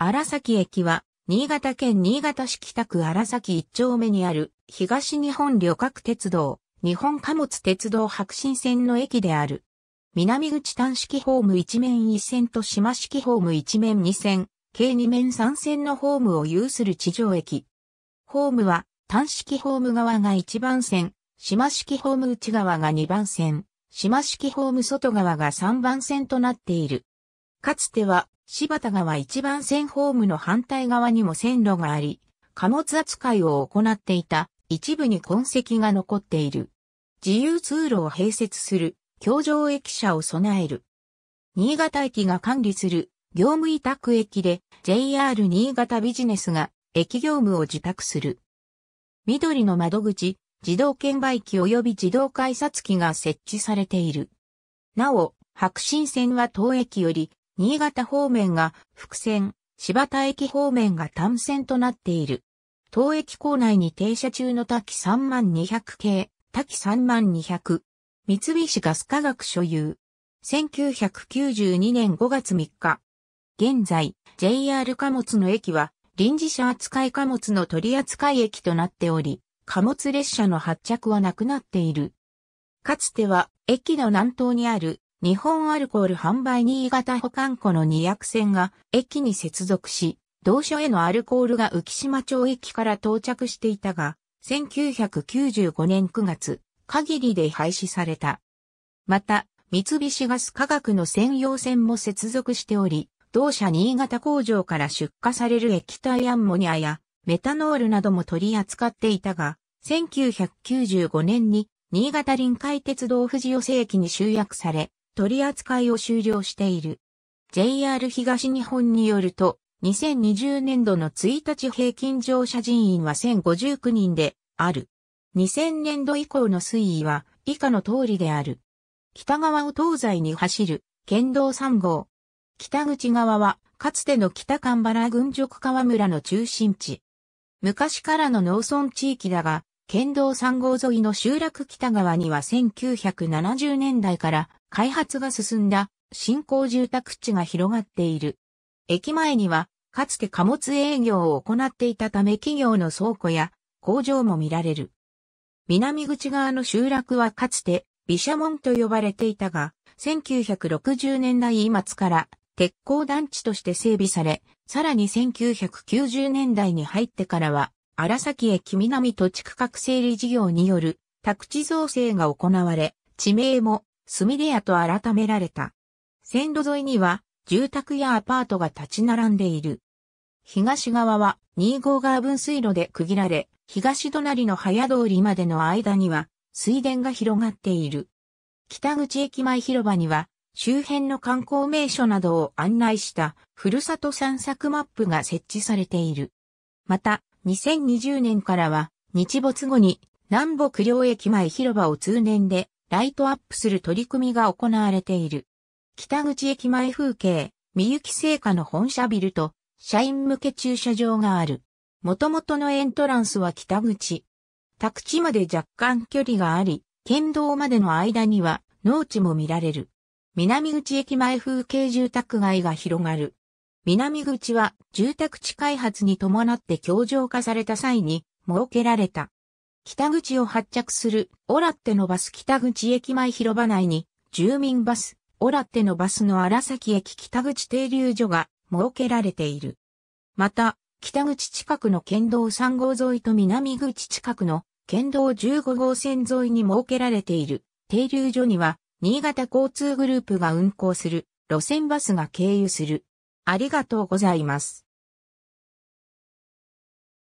荒崎駅は、新潟県新潟市北区荒崎一丁目にある、東日本旅客鉄道、日本貨物鉄道白新線の駅である。南口端式ホーム1面1線と島式ホーム1面2線、計2面3線のホームを有する地上駅。ホームは、端式ホーム側が1番線、島式ホーム内側が2番線、島式ホーム外側が3番線となっている。かつては柴田川一番線ホームの反対側にも線路があり、貨物扱いを行っていた一部に痕跡が残っている。自由通路を併設する橋上駅舎を備える。新潟駅が管理する業務委託駅で JR 新潟ビジネスが駅業務を受託する。緑の窓口、自動券売機及び自動改札機が設置されている。なお、白新線は当駅より新潟方面が伏線、柴田駅方面が単線となっている。当駅構内に停車中の滝3200系、滝3200。三菱ガス科学所有。1992年5月3日。現在、JR 貨物の駅は、臨時車扱い貨物の取扱い駅となっており、貨物列車の発着はなくなっている。かつては、駅の南東にある日本アルコール販売新潟保管庫の二役船が駅に接続し、同所へのアルコールが浮島町駅から到着していたが、1995年9月、限りで廃止された。また、三菱ガス化学の専用船も接続しており、同社新潟工場から出荷される液体アンモニアやメタノールなども取り扱っていたが、1995年に新潟臨海鉄道富士寄せ駅に集約され、取り扱いを終了している。JR 東日本によると、2020年度の1日平均乗車人員は1059人である。2000年度以降の推移は以下の通りである。北側を東西に走る県道3号。北口側はかつての北神原郡直川村の中心地。昔からの農村地域だが、県道3号沿いの集落北側には1970年代から開発が進んだ新興住宅地が広がっている。駅前には、かつて貨物営業を行っていたため企業の倉庫や工場も見られる。南口側の集落はかつて、毘沙門と呼ばれていたが、1960年代末から鉄鋼団地として整備され、さらに1990年代に入ってからは、荒崎駅南土地区画整理事業による宅地造成が行われ、地名もスミレアと改められた。線路沿いには住宅やアパートが立ち並んでいる。東側は2号川分水路で区切られ、東隣の早通りまでの間には水田が広がっている。北口駅前広場には周辺の観光名所などを案内したふるさと散策マップが設置されている。また、2020年からは日没後に南北両駅前広場を通年でライトアップする取り組みが行われている。北口駅前風景、三ゆき製菓の本社ビルと、社員向け駐車場がある。元々のエントランスは北口。宅地まで若干距離があり、県道までの間には農地も見られる。南口駅前風景住宅街が広がる。南口は住宅地開発に伴って強情化された際に設けられた北口を発着するオラッテのバス北口駅前広場内に住民バスオラッテのバスの荒崎駅北口停留所が設けられている。また、北口近くの県道3号沿いと南口近くの県道15号線沿いに設けられている停留所には新潟交通グループが運行する路線バスが経由する。ありがとうございます。